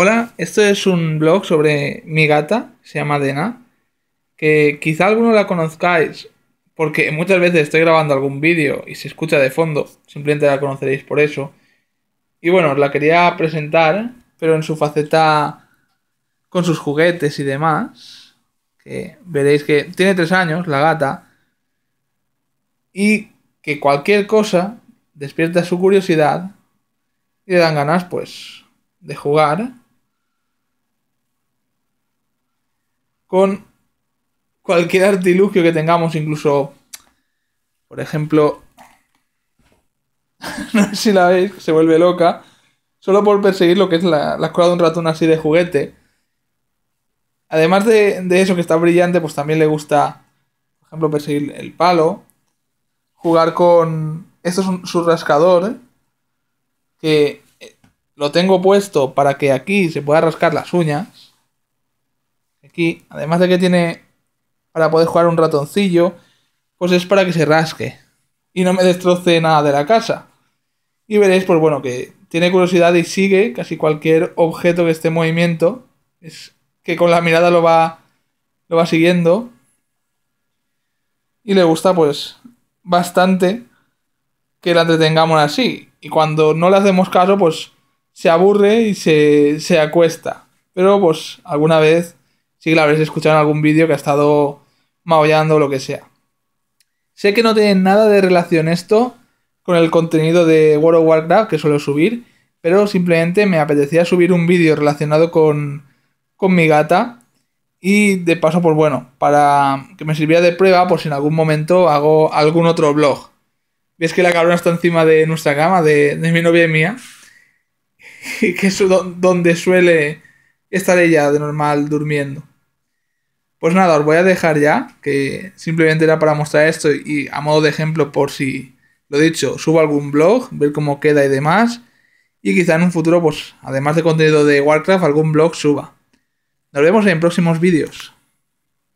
Hola, esto es un blog sobre mi gata, se llama Dena, que quizá alguno la conozcáis, porque muchas veces estoy grabando algún vídeo y se escucha de fondo, simplemente la conoceréis por eso. Y bueno, os la quería presentar, pero en su faceta con sus juguetes y demás, que veréis que tiene tres años la gata, y que cualquier cosa despierta su curiosidad y le dan ganas, pues, de jugar con cualquier artilugio que tengamos, incluso, por ejemplo, no sé si la veis, se vuelve loca, solo por perseguir lo que es la, la de un ratón así de juguete. Además de, eso que está brillante, pues también le gusta, por ejemplo, perseguir el palo, jugar con... Esto es su rascador, ¿eh? que eh, lo tengo puesto para que aquí se pueda rascar las uñas y además de que tiene para poder jugar un ratoncillo, pues es para que se rasque y no me destroce nada de la casa. Y veréis, pues bueno, que tiene curiosidad y sigue casi cualquier objeto que esté en movimiento. Es que con la mirada lo va, va siguiendo. Y le gusta, pues, bastante que la entretengamos así. Y cuando no le hacemos caso, pues se aburre y se, se acuesta. Pero, pues, alguna vez si la habéis escuchado en algún vídeo que ha estado maullando o lo que sea. Sé que no tiene nada de relación esto con el contenido de World of Warcraft que suelo subir, pero simplemente me apetecía subir un vídeo relacionado con, mi gata y de paso, pues bueno, para que me sirviera de prueba por si en algún momento hago algún otro blog. Ves que la cabrona está encima de nuestra cama, de, mi novia y mía, y que es donde suele estar ella de normal durmiendo. Pues nada, os voy a dejar ya, que simplemente era para mostrar esto y a modo de ejemplo por si, lo dicho, suba algún blog, ver cómo queda y demás. Y quizá en un futuro, pues, además de contenido de Warcraft, algún blog suba. Nos vemos en próximos vídeos.